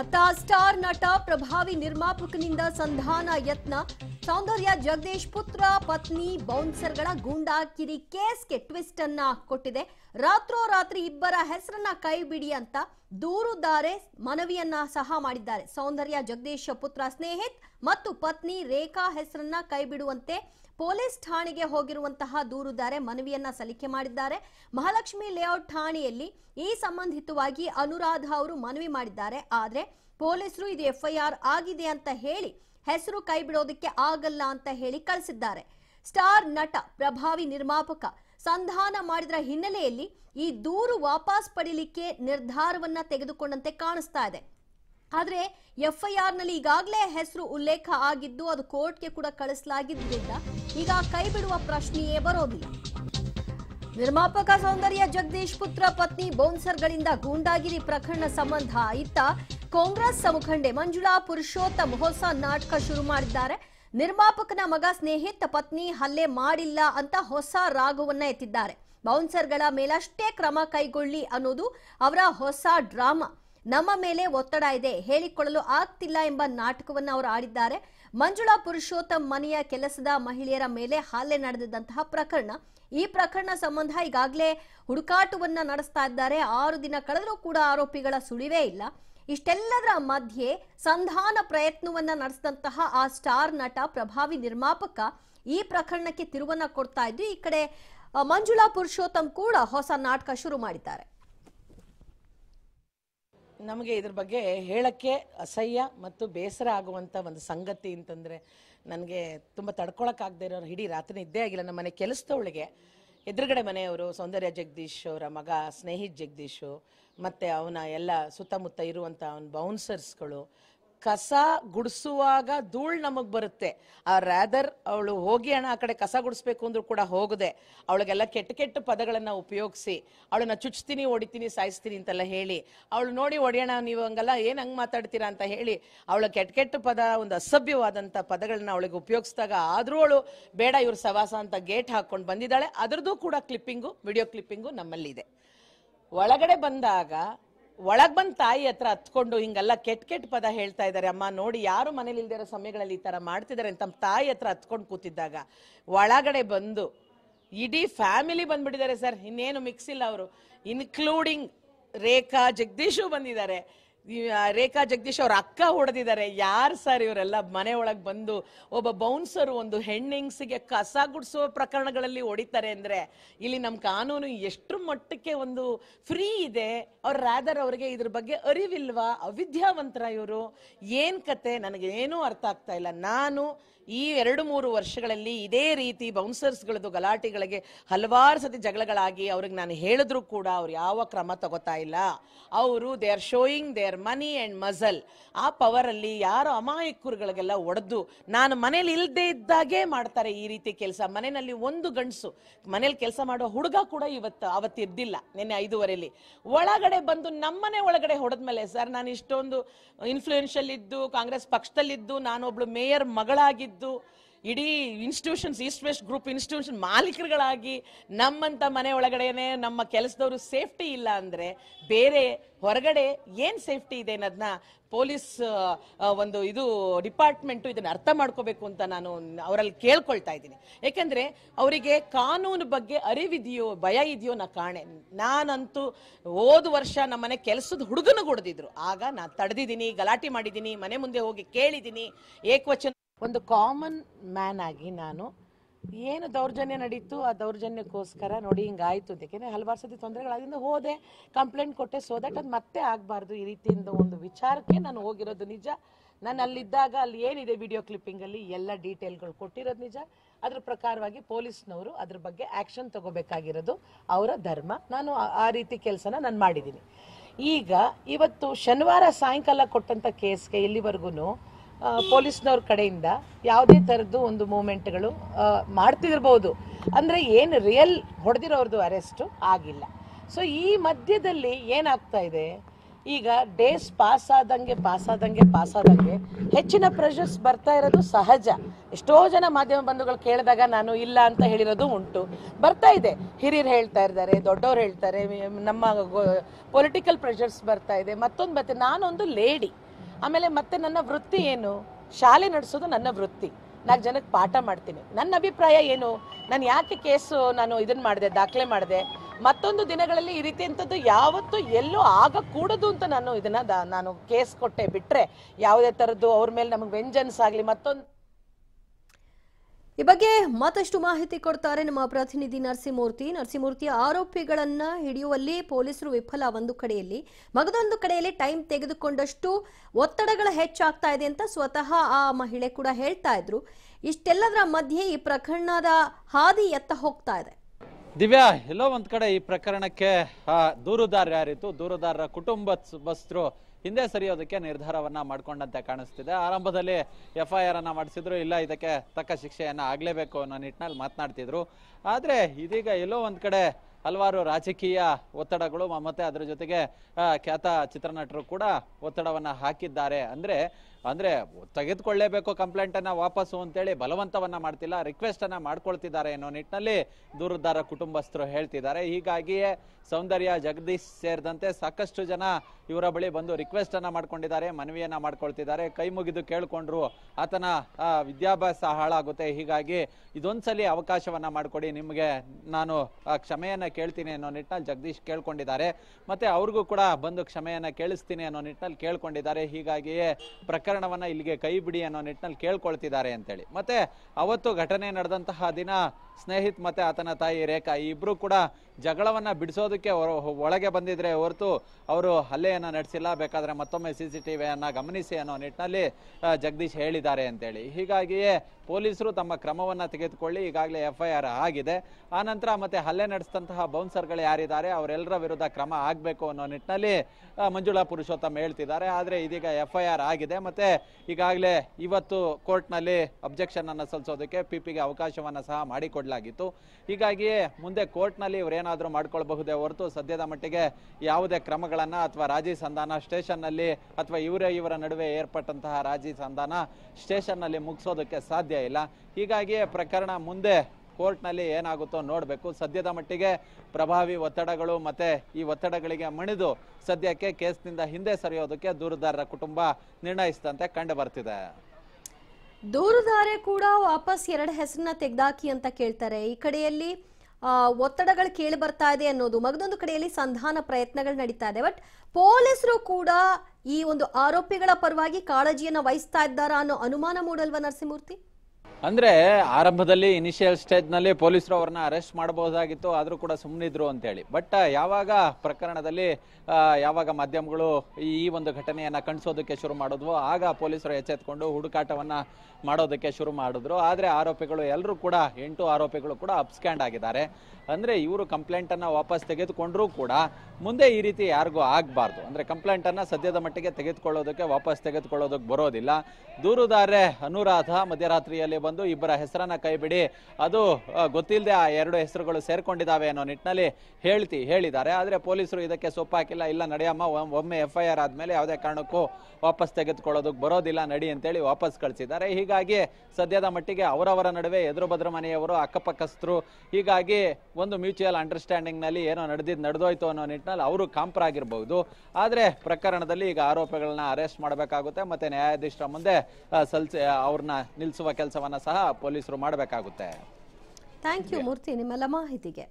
ಅತ್ತ ಸ್ಟಾರ್ ನಟ ಪ್ರಭಾವಿ ನಿರ್ಮಾಪಕನಿಂದ ಸಂಧಾನ ಯತ್ನ ಸೌಂದರ್ಯ ಜಗದೀಶ್ ಪುತ್ರ ಪತ್ನಿ ಬೌನ್ಸರ್ಗಳ ಗೂಂಡಾಕಿರಿ ಕೇಸ್ಗೆ ಟ್ವಿಸ್ಟ್ ಅನ್ನ ಕೊಟ್ಟಿದೆ ರಾತ್ರೋರಾತ್ರಿ ಇಬ್ಬರ ಹೆಸರನ್ನ ಕೈ ಬಿಡಿ ಅಂತ ದೂರುದಾರೆ ಮನವಿಯನ್ನ ಸಹ ಮಾಡಿದ್ದಾರೆ ಸೌಂದರ್ಯ ಜಗದೀಶ್ ಪುತ್ರ ಸ್ನೇಹಿತ್ ಮತ್ತು ಪತ್ನಿ ರೇಖಾ ಹೆಸರನ್ನ ಕೈಬಿಡುವಂತೆ ಪೊಲೀಸ್ ಠಾಣೆಗೆ ಹೋಗಿರುವಂತಹ ದೂರುದಾರೆ ಮನವಿಯನ್ನ ಸಲ್ಲಿಕೆ ಮಾಡಿದ್ದಾರೆ ಮಹಾಲಕ್ಷ್ಮಿ ಲೇಔಟ್ ಠಾಣೆಯಲ್ಲಿ ಈ ಸಂಬಂಧಿತವಾಗಿ ಅನುರಾಧ ಅವರು ಮನವಿ ಮಾಡಿದ್ದಾರೆ ಆದ್ರೆ ಪೊಲೀಸರು ಇದು ಎಫ್ಐಆರ್ ಆಗಿದೆ ಅಂತ ಹೇಳಿ ಹೆಸರು ಕೈ ಬಿಡೋದಕ್ಕೆ ಆಗಲ್ಲ ಅಂತ ಹೇಳಿ ಕಳಿಸಿದ್ದಾರೆ ಸ್ಟಾರ್ ನಟ ಪ್ರಭಾವಿ ನಿರ್ಮಾಪಕ ಸಂಧಾನ ಮಾಡಿದರ ಹಿನ್ನೆಲೆಯಲ್ಲಿ ಈ ದೂರು ವಾಪಸ್ ಪಡೀಲಿಕ್ಕೆ ನಿರ್ಧಾರವನ್ನ ತೆಗೆದುಕೊಂಡಂತೆ ಕಾಣಿಸ್ತಾ ಇದೆ ಆದರೆ ನಲ್ಲಿ ಈಗಾಗಲೇ ಹೆಸರು ಉಲ್ಲೇಖ ಆಗಿದ್ದು ಅದು ಕೋರ್ಟ್ಗೆ ಕೂಡ ಕಳಿಸಲಾಗಿದ್ದರಿಂದ ಈಗ ಕೈ ಬಿಡುವ ಪ್ರಶ್ನೆಯೇ ಬರೋದಿಲ್ಲ ನಿರ್ಮಾಪಕ ಸೌಂದರ್ಯ ಜಗದೀಶ್ ಪುತ್ರ ಪತ್ನಿ ಬೌನ್ಸರ್ಗಳಿಂದ ಗೂಂಡಾಗಿರಿ ಪ್ರಕರಣ ಸಂಬಂಧ ಇತ್ತ ಕಾಂಗ್ರೆಸ್ ಮುಖಂಡೆ ಮಂಜುಳಾ ಪುರುಷೋತ್ತಮ್ ಹೊಸ ನಾಟಕ ಶುರು ಮಾಡಿದ್ದಾರೆ ನಿರ್ಮಾಪಕನ ಮಗ ಸ್ನೇಹಿತ ಪತ್ನಿ ಹಲ್ಲೆ ಮಾಡಿಲ್ಲ ಅಂತ ಹೊಸ ರಾಗವನ್ನ ಎತ್ತಿದ್ದಾರೆ ಬೌನ್ಸರ್ಗಳ ಮೇಲಷ್ಟೇ ಕ್ರಮ ಕೈಗೊಳ್ಳಿ ಅನ್ನೋದು ಅವರ ಹೊಸ ಡ್ರಾಮಾ ನಮ್ಮ ಮೇಲೆ ಒತ್ತಡ ಇದೆ ಹೇಳಿಕೊಳ್ಳಲು ಆಗ್ತಿಲ್ಲ ಎಂಬ ನಾಟಕವನ್ನು ಅವರು ಆಡಿದ್ದಾರೆ ಮಂಜುಳಾ ಪುರುಷೋತ್ತಮ್ ಮನೆಯ ಕೆಲಸದ ಮಹಿಳೆಯರ ಮೇಲೆ ಹಲ್ಲೆ ನಡೆದಿದ್ದಂತಹ ಪ್ರಕರಣ ಈ ಪ್ರಕರಣ ಸಂಬಂಧ ಈಗಾಗಲೇ ಹುಡುಕಾಟವನ್ನ ನಡೆಸ್ತಾ ಇದ್ದಾರೆ ಆರು ದಿನ ಕಳೆದರೂ ಕೂಡ ಆರೋಪಿಗಳ ಸುಳಿವೇ ಇಲ್ಲ ಇಷ್ಟೆಲ್ಲದರ ಮಧ್ಯೆ ಸಂಧಾನ ಪ್ರಯತ್ನವನ್ನ ನಡೆಸಿದಂತಹ ಆ ಸ್ಟಾರ್ ನಟ ಪ್ರಭಾವಿ ನಿರ್ಮಾಪಕ ಈ ಪ್ರಕರಣಕ್ಕೆ ತಿರುವನ್ನ ಕೊಡ್ತಾ ಇದ್ದು ಈ ಕಡೆ ಮಂಜುಳಾ ಪುರುಷೋತ್ತಮ್ ಕೂಡ ಹೊಸ ನಾಟಕ ಶುರು ಮಾಡಿದ್ದಾರೆ ನಮಗೆ ಇದ್ರ ಬಗ್ಗೆ ಹೇಳೋಕ್ಕೆ ಅಸಹ್ಯ ಮತ್ತು ಬೇಸರ ಆಗುವಂಥ ಒಂದು ಸಂಗತಿ ಅಂತಂದರೆ ನನಗೆ ತುಂಬ ತಡ್ಕೊಳಕ್ಕಾಗದೇ ಇರೋರು ಇಡೀ ರಾತ್ರಿ ಇದ್ದೇ ಆಗಿಲ್ಲ ನಮ್ಮ ಮನೆ ಕೆಲಸದವಳಿಗೆ ಎದುರುಗಡೆ ಮನೆಯವರು ಸೌಂದರ್ಯ ಜಗದೀಶ್ ಅವರ ಮಗ ಸ್ನೇಹಿತ್ ಜಗದೀಶು ಮತ್ತು ಅವನ ಎಲ್ಲ ಸುತ್ತಮುತ್ತ ಇರುವಂಥ ಅವನ ಬೌನ್ಸರ್ಸ್ಗಳು ಕಸ ಗುಡಿಸುವಾಗ ಧೂಳ್ ನಮಗೆ ಬರುತ್ತೆ ಆ ರಾದರ್ ಅವಳು ಹೋಗಿ ಅಣ್ಣ ಆ ಕಡೆ ಕಸ ಗುಡಿಸ್ಬೇಕು ಅಂದ್ರೂ ಕೂಡ ಹೋಗದೆ ಅವಳಿಗೆಲ್ಲ ಕೆಟ್ಟ ಕೆಟ್ಟ ಪದಗಳನ್ನು ಉಪಯೋಗಿಸಿ ಅವಳನ್ನ ಚುಚ್ತೀನಿ ಹೊಡಿತೀನಿ ಸಾಯಿಸ್ತೀನಿ ಅಂತೆಲ್ಲ ಹೇಳಿ ಅವಳು ನೋಡಿ ಒಡೆಯೋಣ ನೀವು ಹಂಗಲ್ಲ ಏನು ಹಂಗೆ ಮಾತಾಡ್ತೀರಾ ಅಂತ ಹೇಳಿ ಅವಳ ಕೆಟ್ಟ ಕೆಟ್ಟ ಪದ ಒಂದು ಅಸಭ್ಯವಾದಂಥ ಪದಗಳನ್ನ ಅವಳಿಗೆ ಉಪಯೋಗಿಸಿದಾಗ ಆದರೂ ಅವಳು ಬೇಡ ಇವ್ರ ಸವಾಸ ಅಂತ ಗೇಟ್ ಹಾಕ್ಕೊಂಡು ಬಂದಿದ್ದಾಳೆ ಅದರದ್ದು ಕೂಡ ಕ್ಲಿಪ್ಪಿಂಗು ವಿಡಿಯೋ ಕ್ಲಿಪ್ಪಿಂಗು ನಮ್ಮಲ್ಲಿದೆ ಒಳಗಡೆ ಬಂದಾಗ ಒಳಗೆ ಬಂದು ತಾಯಿ ಹತ್ರ ಹತ್ಕೊಂಡು ಹಿಂಗೆಲ್ಲ ಕೆಟ್ಟ ಕೆಟ್ಟ ಪದ ಹೇಳ್ತಾ ಇದ್ದಾರೆ ಅಮ್ಮ ನೋಡಿ ಯಾರು ಮನೇಲಿ ಇಲ್ದಿರೋ ಸಮಯಗಳಲ್ಲಿ ಈ ತರ ಮಾಡ್ತಿದ್ದಾರೆ ಅಂತ ತಮ್ಮ ತಾಯಿ ಹತ್ರ ಹತ್ಕೊಂಡು ಕೂತಿದ್ದಾಗ ಒಳಗಡೆ ಬಂದು ಇಡೀ ಫ್ಯಾಮಿಲಿ ಬಂದ್ಬಿಟ್ಟಿದ್ದಾರೆ ಸರ್ ಇನ್ನೇನು ಮಿಕ್ಸ್ ಇಲ್ಲ ಅವರು ಇನ್ಕ್ಲೂಡಿಂಗ್ ರೇಖಾ ಜಗದೀಶು ಬಂದಿದ್ದಾರೆ ರೇಖಾ ಜಗದೀಶ್ ಅವ್ರ ಅಕ್ಕ ಹೊಡೆದಿದ್ದಾರೆ ಯಾರು ಸರ್ ಇವರೆಲ್ಲ ಮನೆ ಒಳಗೆ ಬಂದು ಒಬ್ಬ ಬೌನ್ಸರ್ ಒಂದು ಹೆಣ್ಣಿಂಗ್ಸಿಗೆ ಕಸ ಗುಡಿಸುವ ಪ್ರಕರಣಗಳಲ್ಲಿ ಹೊಡಿತಾರೆ ಅಂದರೆ ಇಲ್ಲಿ ನಮ್ಮ ಕಾನೂನು ಎಷ್ಟು ಮಟ್ಟಕ್ಕೆ ಒಂದು ಫ್ರೀ ಇದೆ ಅವ್ರ ರಾದರ್ ಅವ್ರಿಗೆ ಇದ್ರ ಬಗ್ಗೆ ಅರಿವಿಲ್ವಾ ಅವಿದ್ಯಾವಂತರ ಇವರು ಏನು ಕತೆ ನನಗೆ ನನಗೇನೂ ಅರ್ಥ ಆಗ್ತಾ ಇಲ್ಲ ನಾನು ಈ ಎರಡು ಮೂರು ವರ್ಷಗಳಲ್ಲಿ ಇದೇ ರೀತಿ ಬೌನ್ಸರ್ಸ್ಗಳದ್ದು ಗಲಾಟೆಗಳಿಗೆ ಹಲವಾರು ಸತಿ ಜಗಳಗಳಾಗಿ ಅವ್ರಿಗೆ ನಾನು ಹೇಳಿದ್ರು ಕೂಡ ಅವ್ರು ಯಾವ ಕ್ರಮ ತಗೋತಾ ಇಲ್ಲ ಅವರು they are showing they their money and muscle ಆ ಪವರಲ್ಲಿ ಯಾರು ಅಮಾಯಕರುಗಳಿಗೆಲ್ಲ ಒಡೆದು ನಾನು ಮನೇಲಿ ಇಲ್ಲದೆ ಇದ್ದಾಗೆ ಮಾಡ್ತಾರೆ ಈ ರೀತಿ ಕೆಲಸ ಮನೆಯಲ್ಲಿ ಒಂದು ಗಂಡಸು ಮನೇಲಿ ಕೆಲಸ ಮಾಡೋ ಹುಡುಗ ಕೂಡ ಇವತ್ತು ಅವತ್ತಿದ್ದಿಲ್ಲ ನಿನ್ನೆ ಐದುವರೆಲಿ ಒಳಗಡೆ ಬಂದು ನಮ್ಮನೆ ಒಳಗಡೆ ಹೊಡೆದ್ಮೇಲೆ ಸರ್ ನಾನು ಇಷ್ಟೊಂದು ಇನ್ಫ್ಲೂಯೆನ್ಷಿಯಲ್ ಇದ್ದು ಕಾಂಗ್ರೆಸ್ ಪಕ್ಷದಲ್ಲಿದ್ದು ನಾನೊಬ್ಳು ಮೇಯರ್ ಮಗಳಾಗಿದ್ದು ಇಡೀ institutions East West group institution ಮಾಲೀಕರುಗಳಾಗಿ ನಮ್ಮಂಥ ಮನೆ ಒಳಗಡೆನೆ ನಮ್ಮ ಕೆಲಸದವರು ಸೇಫ್ಟಿ ಇಲ್ಲ ಅಂದರೆ ಬೇರೆ ಹೊರಗಡೆ ಏನು ಸೇಫ್ಟಿ ಇದೆ ಅನ್ನೋದನ್ನ ಪೊಲೀಸ್ ಒಂದು ಇದು ಡಿಪಾರ್ಟ್ಮೆಂಟು ಇದನ್ನು ಅರ್ಥ ಮಾಡ್ಕೋಬೇಕು ಅಂತ ನಾನು ಅವರಲ್ಲಿ ಕೇಳ್ಕೊಳ್ತಾ ಇದ್ದೀನಿ ಏಕೆಂದರೆ ಅವರಿಗೆ ಕಾನೂನು ಬಗ್ಗೆ ಅರಿವಿದೆಯೋ ಭಯ ಇದೆಯೋ ನಾ ಕಾಣೆ ನಾನಂತೂ ಹೋದ ವರ್ಷ ನಮ್ಮನೆ ಕೆಲಸದ ಹುಡುಗನ ಹೊಡೆದಿದ್ರು ಆಗ ನಾನು ತಡೆದಿದ್ದೀನಿ ಗಲಾಟೆ ಮಾಡಿದ್ದೀನಿ ಮನೆ ಮುಂದೆ ಹೋಗಿ ಕೇಳಿದ್ದೀನಿ ಏಕವಚನ ಒಂದು ಕಾಮನ್ ಮ್ಯಾನ್ ಆಗಿ ನಾನು ಏನು ದೌರ್ಜನ್ಯ ನಡೀತು ಆ ದೌರ್ಜನ್ಯಕ್ಕೋಸ್ಕರ ನೋಡಿ ಹಿಂಗಾಯಿತು ಅಂತ ಯಾಕೆಂದರೆ ಹಲವಾರು ಸತಿ ತೊಂದರೆಗಳಾಗಿಂದ ಹೋದೆ ಕಂಪ್ಲೇಂಟ್ ಕೊಟ್ಟೆ ಸೋ ದಟ್ ಅದು ಮತ್ತೆ ಆಗಬಾರ್ದು ಈ ರೀತಿಯಿಂದ ಒಂದು ವಿಚಾರಕ್ಕೆ ನಾನು ಹೋಗಿರೋದು ನಿಜ ನಾನು ಅಲ್ಲಿದ್ದಾಗ ಅಲ್ಲಿ ಏನಿದೆ ವಿಡಿಯೋ ಕ್ಲಿಪ್ಪಿಂಗಲ್ಲಿ ಎಲ್ಲ ಡೀಟೇಲ್ಗಳು ಕೊಟ್ಟಿರೋದು ನಿಜ ಅದ್ರ ಪ್ರಕಾರವಾಗಿ ಪೊಲೀಸ್ನವರು ಅದ್ರ ಬಗ್ಗೆ ಆ್ಯಕ್ಷನ್ ತಗೋಬೇಕಾಗಿರೋದು ಅವರ ಧರ್ಮ ನಾನು ಆ ರೀತಿ ಕೆಲಸನ ನಾನು ಮಾಡಿದ್ದೀನಿ ಈಗ ಇವತ್ತು ಶನಿವಾರ ಸಾಯಂಕಾಲ ಕೊಟ್ಟಂಥ ಕೇಸ್ಗೆ ಇಲ್ಲಿವರೆಗೂ ಪೊಲೀಸ್ನವ್ರ ಕಡೆಯಿಂದ ಯಾವುದೇ ಥರದ್ದು ಒಂದು ಮೂಮೆಂಟ್ಗಳು ಮಾಡ್ತಿರ್ಬೋದು ಅಂದರೆ ಏನು ರಿಯಲ್ ಹೊಡೆದಿರೋರ್ದು ಅರೆಸ್ಟು ಆಗಿಲ್ಲ ಸೊ ಈ ಮಧ್ಯದಲ್ಲಿ ಏನಾಗ್ತಾ ಇದೆ ಈಗ ಡೇಸ್ ಪಾಸ್ ಆದಂಗೆ ಪಾಸ್ ಆದಂಗೆ ಪಾಸ್ ಆದಂಗೆ ಹೆಚ್ಚಿನ ಪ್ರೆಷರ್ಸ್ ಬರ್ತಾ ಇರೋದು ಸಹಜ ಎಷ್ಟೋ ಜನ ಮಾಧ್ಯಮ ಬಂಧುಗಳು ಕೇಳಿದಾಗ ನಾನು ಇಲ್ಲ ಅಂತ ಹೇಳಿರೋದು ಉಂಟು ಬರ್ತಾ ಇದೆ ಹಿರಿಯರು ಹೇಳ್ತಾ ಇದ್ದಾರೆ ದೊಡ್ಡವ್ರು ಹೇಳ್ತಾರೆ ನಮ್ಮ ಪೊಲಿಟಿಕಲ್ ಪ್ರೆಷರ್ಸ್ ಬರ್ತಾ ಇದೆ ಮತ್ತೊಂದು ಮತ್ತೆ ನಾನೊಂದು ಲೇಡಿ ಆಮೇಲೆ ಮತ್ತೆ ನನ್ನ ವೃತ್ತಿ ಏನು ಶಾಲೆ ನಡೆಸೋದು ನನ್ನ ವೃತ್ತಿ ನಾಲ್ಕು ಜನಕ್ಕೆ ಪಾಠ ಮಾಡ್ತೀನಿ ನನ್ನ ಅಭಿಪ್ರಾಯ ಏನು ನಾನು ಯಾಕೆ ಕೇಸು ನಾನು ಇದನ್ನು ಮಾಡಿದೆ ದಾಖಲೆ ಮಾಡಿದೆ ಮತ್ತೊಂದು ದಿನಗಳಲ್ಲಿ ಈ ರೀತಿ ಅಂಥದ್ದು ಯಾವತ್ತೂ ಎಲ್ಲೂ ಆಗಕೂಡದು ಅಂತ ನಾನು ಇದನ್ನ ನಾನು ಕೇಸ್ ಕೊಟ್ಟೆ ಬಿಟ್ಟರೆ ಯಾವುದೇ ಥರದ್ದು ಅವ್ರ ಮೇಲೆ ನಮಗೆ ವ್ಯಂಜನ್ಸ್ ಆಗಲಿ ಮತ್ತೊಂದು ಈ ಬಗ್ಗೆ ಮತ್ತಷ್ಟು ಮಾಹಿತಿ ಕೊಡ್ತಾರೆ ನಮ್ಮ ಪ್ರತಿನಿಧಿ ನರಸಿಂಹಮೂರ್ತಿ ನರಸಿಂಹಮೂರ್ತಿ ಆರೋಪಿಗಳನ್ನ ಹಿಡಿಯುವಲ್ಲಿ ಪೊಲೀಸರು ವಿಫಲ ಒಂದು ಕಡೆಯಲ್ಲಿ ಮಗದೊಂದು ಕಡೆಯಲ್ಲಿ ಟೈಮ್ ತೆಗೆದುಕೊಂಡಷ್ಟು ಒತ್ತಡಗಳು ಹೆಚ್ಚಾಗ್ತಾ ಇದೆ ಅಂತ ಸ್ವತಃ ಆ ಮಹಿಳೆ ಕೂಡ ಹೇಳ್ತಾ ಇದ್ರು ಇಷ್ಟೆಲ್ಲದರ ಮಧ್ಯೆ ಈ ಪ್ರಕರಣದ ಹಾದಿ ಎತ್ತ ಹೋಗ್ತಾ ಇದೆ ದಿವ್ಯಾ ಎಲ್ಲೋ ಒಂದ್ ಕಡೆ ಈ ಪ್ರಕರಣಕ್ಕೆ ದೂರುದಾರ ಯಾರಿತ್ತು ದೂರುದಾರರ ಕುಟುಂಬಸ್ಥರು ಹಿಂದೆ ಸರಿಯೋದಕ್ಕೆ ನಿರ್ಧಾರವನ್ನ ಮಾಡ್ಕೊಂಡಂತೆ ಕಾಣಿಸ್ತಿದೆ ಆರಂಭದಲ್ಲಿ ಎಫ್ ಆರ್ ಅನ್ನ ಮಾಡಿಸಿದ್ರು ಇಲ್ಲ ಇದಕ್ಕೆ ತಕ್ಕ ಶಿಕ್ಷೆಯನ್ನ ಆಗ್ಲೇಬೇಕು ಅನ್ನೋ ನಿಟ್ಟಿನಲ್ಲಿ ಮಾತನಾಡ್ತಿದ್ರು ಆದ್ರೆ ಇದೀಗ ಎಲ್ಲೋ ಒಂದ್ ಕಡೆ ಹಲವಾರು ರಾಜಕೀಯ ಒತ್ತಡಗಳು ಮತ್ತೆ ಅದರ ಜೊತೆಗೆ ಖ್ಯಾತ ಚಿತ್ರನಟರು ಕೂಡ ಒತ್ತಡವನ್ನ ಹಾಕಿದ್ದಾರೆ ಅಂದ್ರೆ ಅಂದರೆ ತೆಗೆದುಕೊಳ್ಳೇಬೇಕು ಕಂಪ್ಲೇಂಟನ್ನು ವಾಪಸ್ಸು ಅಂತೇಳಿ ಬಲವಂತವನ್ನ ಮಾಡ್ತಿಲ್ಲ ರಿಕ್ವೆಸ್ಟನ್ನು ಮಾಡ್ಕೊಳ್ತಿದ್ದಾರೆ ಅನ್ನೋ ನಿಟ್ಟಿನಲ್ಲಿ ದೂರದಾರ ಕುಟುಂಬಸ್ಥರು ಹೇಳ್ತಿದ್ದಾರೆ ಹೀಗಾಗಿಯೇ ಸೌಂದರ್ಯ ಜಗದೀಶ್ ಸೇರಿದಂತೆ ಸಾಕಷ್ಟು ಜನ ಇವರ ಬಳಿ ಬಂದು ರಿಕ್ವೆಸ್ಟನ್ನು ಮಾಡ್ಕೊಂಡಿದ್ದಾರೆ ಮನವಿಯನ್ನು ಮಾಡ್ಕೊಳ್ತಿದ್ದಾರೆ ಕೈ ಮುಗಿದು ಕೇಳಿಕೊಂಡ್ರು ಆತನ ವಿದ್ಯಾಭ್ಯಾಸ ಹಾಳಾಗುತ್ತೆ ಹೀಗಾಗಿ ಇದೊಂದ್ಸಲಿ ಅವಕಾಶವನ್ನು ಮಾಡಿಕೊಡಿ ನಿಮಗೆ ನಾನು ಕ್ಷಮೆಯನ್ನು ಕೇಳ್ತೀನಿ ಅನ್ನೋ ನಿಟ್ಟಿನಲ್ಲಿ ಜಗದೀಶ್ ಕೇಳ್ಕೊಂಡಿದ್ದಾರೆ ಮತ್ತು ಅವ್ರಿಗೂ ಕೂಡ ಬಂದು ಕ್ಷಮೆಯನ್ನು ಕೇಳಿಸ್ತೀನಿ ಅನ್ನೋ ನಿಟ್ಟಿನಲ್ಲಿ ಕೇಳ್ಕೊಂಡಿದ್ದಾರೆ ಹೀಗಾಗಿಯೇ ಪ್ರಕರಣ ಪ್ರಕರಣವನ್ನು ಇಲ್ಲಿಗೆ ಕೈ ಬಿಡಿ ಅನ್ನೋ ನಿಟ್ಟಿನಲ್ಲಿ ಕೇಳ್ಕೊಳ್ತಿದ್ದಾರೆ ಅಂತೇಳಿ ಮತ್ತೆ ಅವತ್ತು ಘಟನೆ ನಡೆದಂತಹ ದಿನ ಸ್ನೇಹಿತ್ ಮತ್ತು ಆತನ ತಾಯಿ ರೇಖಾ ಈ ಕೂಡ ಜಗಳವನ್ನು ಬಿಡಿಸೋದಕ್ಕೆ ಒಳಗೆ ಬಂದಿದ್ರೆ ಹೊರತು ಅವರು ಹಲ್ಲೆಯನ್ನು ನಡೆಸಿಲ್ಲ ಬೇಕಾದರೆ ಮತ್ತೊಮ್ಮೆ ಸಿ ಸಿ ಟಿ ವಿಯನ್ನು ಗಮನಿಸಿ ಅನ್ನೋ ನಿಟ್ಟಿನಲ್ಲಿ ಜಗದೀಶ್ ಹೇಳಿದ್ದಾರೆ ಅಂತೇಳಿ ಹೀಗಾಗಿಯೇ ಪೊಲೀಸರು ತಮ್ಮ ಕ್ರಮವನ್ನು ತೆಗೆದುಕೊಳ್ಳಿ ಈಗಾಗಲೇ ಎಫ್ ಐ ಆರ್ ಆಗಿದೆ ಆನಂತರ ಮತ್ತೆ ಹಲ್ಲೆ ನಡೆಸಿದಂತಹ ಬೌನ್ಸರ್ಗಳು ಯಾರಿದ್ದಾರೆ ಅವರೆಲ್ಲರ ವಿರುದ್ಧ ಕ್ರಮ ಆಗಬೇಕು ಅನ್ನೋ ನಿಟ್ಟಿನಲ್ಲಿ ಮಂಜುಳಾ ಪುರುಷೋತ್ತಮ್ ಹೇಳ್ತಿದ್ದಾರೆ ಆದರೆ ಇದೀಗ ಎಫ್ ಐ ಆರ್ ಆಗಿದೆ ಮತ್ತೆ ಈಗಾಗಲೇ ಇವತ್ತು ಕೋರ್ಟ್ನಲ್ಲಿ ಅಬ್ಜೆಕ್ಷನನ್ನು ಸಲ್ಲಿಸೋದಕ್ಕೆ ಪಿಪಿಗೆ ಅವಕಾಶವನ್ನು ಸಹ ಮಾಡಿಕೊಡಲಾಗಿದೆ ಮಾಡಲಾಗಿತ್ತು ಹೀಗಾಗಿ ಮುಂದೆ ಕೋರ್ಟ್ನಲ್ಲಿ ಇವರೇನಾದರೂ ಮಾಡ್ಕೊಳ್ಬಹುದೇ ಹೊರತು ಸದ್ಯದ ಮಟ್ಟಿಗೆ ಯಾವುದೇ ಕ್ರಮಗಳನ್ನು ಅಥವಾ ರಾಜಿ ಸಂಧಾನ ಸ್ಟೇಷನ್ನಲ್ಲಿ ಅಥವಾ ಇವರೇ ಇವರ ನಡುವೆ ಏರ್ಪಟ್ಟಂತಹ ರಾಜಿ ಸಂಧಾನ ಸ್ಟೇಷನ್ನಲ್ಲಿ ಮುಗಿಸೋದಕ್ಕೆ ಸಾಧ್ಯ ಇಲ್ಲ ಹೀಗಾಗಿ ಪ್ರಕರಣ ಮುಂದೆ ಕೋರ್ಟ್ನಲ್ಲಿ ಏನಾಗುತ್ತೋ ನೋಡಬೇಕು ಸದ್ಯದ ಮಟ್ಟಿಗೆ ಪ್ರಭಾವಿ ಒತ್ತಡಗಳು ಮತ್ತು ಈ ಒತ್ತಡಗಳಿಗೆ ಮಣಿದು ಸದ್ಯಕ್ಕೆ ಕೇಸ್ನಿಂದ ಹಿಂದೆ ಸರಿಯೋದಕ್ಕೆ ದೂರುದಾರರ ಕುಟುಂಬ ನಿರ್ಣಯಿಸಿದಂತೆ ಕಂಡು ಬರ್ತಿದೆ ದೂರುದಾರೆ ಕೂಡ ವಾಪಸ್ ಎರಡು ಹೆಸರನ್ನ ತೆಗ್ದಾಕಿ ಅಂತ ಕೇಳ್ತಾರೆ ಈ ಕಡೆಯಲ್ಲಿ ಒತ್ತಡಗಳು ಕೇಳಿ ಬರ್ತಾ ಇದೆ ಅನ್ನೋದು ಮಗದೊಂದು ಕಡೆಯಲ್ಲಿ ಸಂಧಾನ ಪ್ರಯತ್ನಗಳು ನಡೀತಾ ಇದೆ ಬಟ್ ಪೊಲೀಸರು ಕೂಡ ಈ ಒಂದು ಆರೋಪಿಗಳ ಪರವಾಗಿ ಕಾಳಜಿಯನ್ನು ವಹಿಸ್ತಾ ಇದ್ದಾರಾ ಅನ್ನೋ ಅನುಮಾನ ಮೂಡಲ್ವಾ ನರಸಿಂಹಮೂರ್ತಿ ಅಂದರೆ ಆರಂಭದಲ್ಲಿ ಇನಿಷಿಯಲ್ ಸ್ಟೇಜ್ನಲ್ಲಿ ಪೊಲೀಸರು ಅವ್ರನ್ನ ಅರೆಸ್ಟ್ ಮಾಡಬಹುದಾಗಿತ್ತು ಆದರೂ ಕೂಡ ಸುಮ್ಮನಿದ್ರು ಅಂತೇಳಿ ಬಟ್ ಯಾವಾಗ ಪ್ರಕರಣದಲ್ಲಿ ಯಾವಾಗ ಮಾಧ್ಯಮಗಳು ಈ ಒಂದು ಘಟನೆಯನ್ನು ಕಣಿಸೋದಕ್ಕೆ ಶುರು ಮಾಡಿದ್ವು ಆಗ ಪೊಲೀಸರು ಎಚ್ಚೆತ್ಕೊಂಡು ಹುಡುಕಾಟವನ್ನು ಮಾಡೋದಕ್ಕೆ ಶುರು ಮಾಡಿದ್ರು ಆದರೆ ಆರೋಪಿಗಳು ಎಲ್ಲರೂ ಕೂಡ ಎಂಟು ಆರೋಪಿಗಳು ಕೂಡ ಅಪ್ಸ್ಕ್ಯಾಂಡ್ ಆಗಿದ್ದಾರೆ ಅಂದರೆ ಇವರು ಕಂಪ್ಲೇಂಟನ್ನು ವಾಪಸ್ ತೆಗೆದುಕೊಂಡ್ರೂ ಕೂಡ ಮುಂದೆ ಈ ರೀತಿ ಯಾರಿಗೂ ಆಗಬಾರ್ದು ಅಂದರೆ ಕಂಪ್ಲೇಂಟನ್ನು ಸದ್ಯದ ಮಟ್ಟಿಗೆ ತೆಗೆದುಕೊಳ್ಳೋದಕ್ಕೆ ವಾಪಸ್ ತೆಗೆದುಕೊಳ್ಳೋದಕ್ಕೆ ಬರೋದಿಲ್ಲ ದೂರುದಾರೆ ಅನುರಾಧ ಮಧ್ಯರಾತ್ರಿಯಲ್ಲಿ ಬಂದು ಇಬ್ಬರ ಹೆಸರನ್ನ ಕೈಬಿಡಿ ಅದು ಗೊತ್ತಿಲ್ಲದೆ ಆ ಎರಡು ಹೆಸರುಗಳು ಸೇರ್ಕೊಂಡಿದ್ದಾವೆ ಅನ್ನೋ ನಿಟ್ಟಿನಲ್ಲಿ ಹೇಳ್ತಿ ಹೇಳಿದ್ದಾರೆ ಆದರೆ ಪೊಲೀಸರು ಇದಕ್ಕೆ ಸೊಪ್ಪು ಹಾಕಿಲ್ಲ ಇಲ್ಲ ನಡೆಯಮ್ಮ ಒಮ್ಮೆ ಎಫ್ ಐ ಆರ್ ಆದಮೇಲೆ ಯಾವುದೇ ಕಾರಣಕ್ಕೂ ವಾಪಸ್ ತೆಗೆದುಕೊಳ್ಳೋದಕ್ಕೆ ಬರೋದಿಲ್ಲ ನಡಿ ಅಂತೇಳಿ ವಾಪಸ್ ಕಳಿಸಿದ್ದಾರೆ ಹೀಗಾಗಿ ಸದ್ಯದ ಮಟ್ಟಿಗೆ ಅವರವರ ನಡುವೆ ಎದುರು ಭದ್ರ ಮನೆಯವರು ಅಕ್ಕಪಕ್ಕಸ್ಥರು ಹೀಗಾಗಿ ಒಂದು ಮ್ಯೂಚುವಲ್ ಅಂಡರ್ಸ್ಟ್ಯಾಂಡಿಂಗ್ನಲ್ಲಿ ಏನೋ ನಡೆದಿದ್ದು ನಡೆದೋಯ್ತು ಅನ್ನೋ ನಿಟ್ಟಿನಲ್ಲಿ ಅವರು ಕಾಂಪ್ರಾಗಿರ್ಬಹುದು ಆಗಿರಬಹುದು ಆದರೆ ಪ್ರಕರಣದಲ್ಲಿ ಈಗ ಆರೋಪಿಗಳನ್ನ ಅರೆಸ್ಟ್ ಮಾಡಬೇಕಾಗುತ್ತೆ ಮತ್ತೆ ನ್ಯಾಯಾಧೀಶರ ಮುಂದೆ ಸಲ್ಸಿ ಅವ್ರನ್ನ ನಿಲ್ಲಿಸುವ ಕೆಲಸವನ್ನ ಸಹ ಪೊಲೀಸರು ಮಾಡಬೇಕಾಗುತ್ತೆ ಥ್ಯಾಂಕ್ ಯು ಮೂರ್ತಿ ನಿಮ್ಮೆಲ್ಲ ಮಾಹಿತಿಗೆ